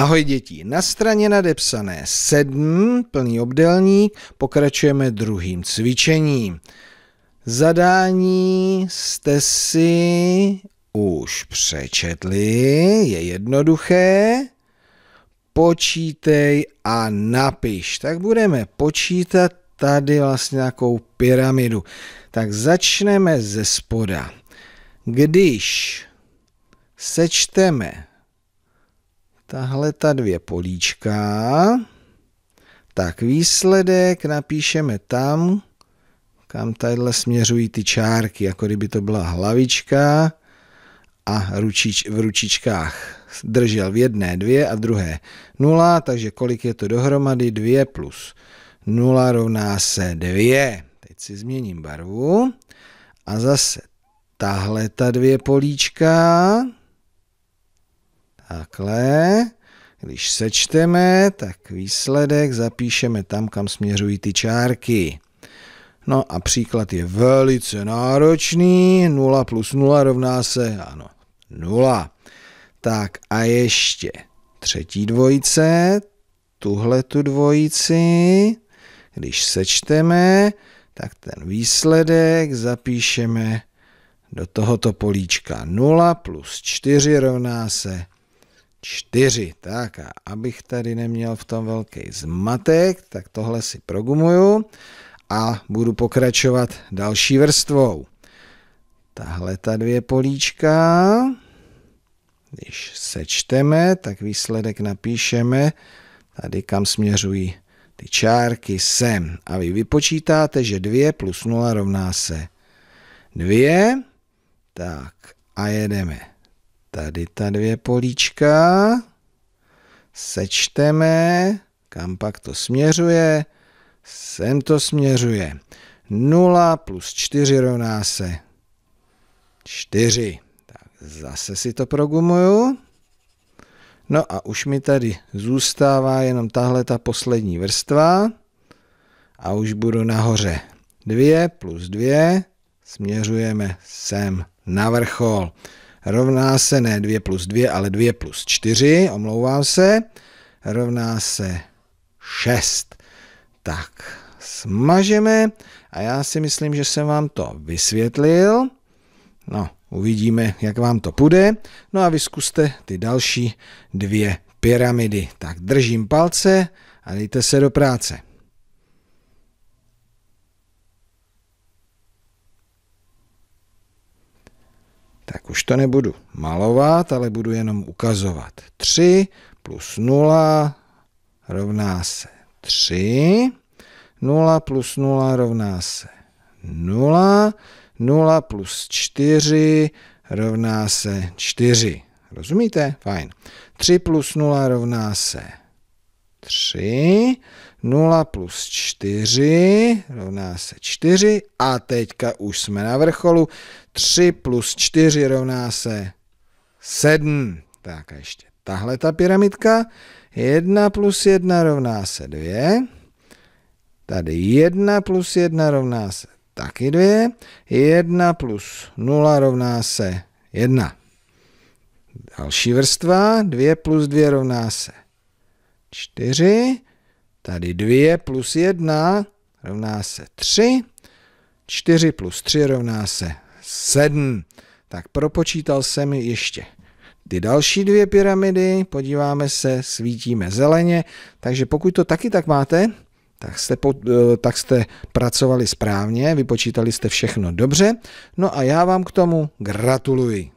Ahoj děti, na straně nadepsané 7, plný obdelník, pokračujeme druhým cvičením. Zadání jste si už přečetli, je jednoduché. Počítej a napiš. Tak budeme počítat tady vlastně nějakou pyramidu. Tak začneme ze spoda. Když sečteme tahle ta dvě políčka. Tak výsledek napíšeme tam, kam tadyhle směřují ty čárky, jako kdyby to byla hlavička a ručič, v ručičkách držel v jedné dvě a v druhé nula, takže kolik je to dohromady? 2 plus 0 rovná se 2. Teď si změním barvu a zase tahle ta dvě políčka Takhle. Když sečteme, tak výsledek zapíšeme tam, kam směřují ty čárky. No a příklad je velice náročný. 0 plus 0 rovná se, ano, 0. Tak a ještě třetí dvojice, tuhle tu dvojici, když sečteme, tak ten výsledek zapíšeme do tohoto políčka. 0 plus 4 rovná se 0. 4. Tak a abych tady neměl v tom velký zmatek, tak tohle si progumuju a budu pokračovat další vrstvou. Tahle ta dvě políčka, když sečteme, tak výsledek napíšeme tady, kam směřují ty čárky sem. A vy vypočítáte, že 2 plus 0 rovná se 2. Tak a jedeme. Tady ta dvě políčka. Sečteme. Kam pak to směřuje? Sem to směřuje. 0 plus 4 rovná se 4. Tak zase si to progumuju. No a už mi tady zůstává jenom tahle ta poslední vrstva a už budu nahoře. 2 plus 2 směřujeme sem na vrchol rovná se ne 2 plus 2, ale 2 plus 4, omlouvám se, rovná se 6. Tak, smažeme a já si myslím, že jsem vám to vysvětlil. No, uvidíme, jak vám to půjde. No a vy zkuste ty další dvě pyramidy. Tak držím palce a dejte se do práce. tak už to nebudu malovat, ale budu jenom ukazovat. 3 plus 0 rovná se 3, 0 plus 0 rovná se 0, 0 plus 4 rovná se 4. Rozumíte? Fajn. 3 plus 0 rovná se 3, 0 plus 4 rovná se 4 a teďka už jsme na vrcholu. 3 plus 4 rovná se 7. Tak a ještě tahle ta pyramidka. 1 plus 1 rovná se 2. Tady 1 plus 1 rovná se taky 2. 1 plus 0 rovná se 1. Další vrstva. 2 plus 2 rovná se 4, tady 2 plus 1 rovná se 3, 4 plus 3 rovná se 7. Tak propočítal jsem ještě ty další dvě pyramidy, podíváme se, svítíme zeleně, takže pokud to taky tak máte, tak jste, po, eh, tak jste pracovali správně, vypočítali jste všechno dobře, no a já vám k tomu gratuluji.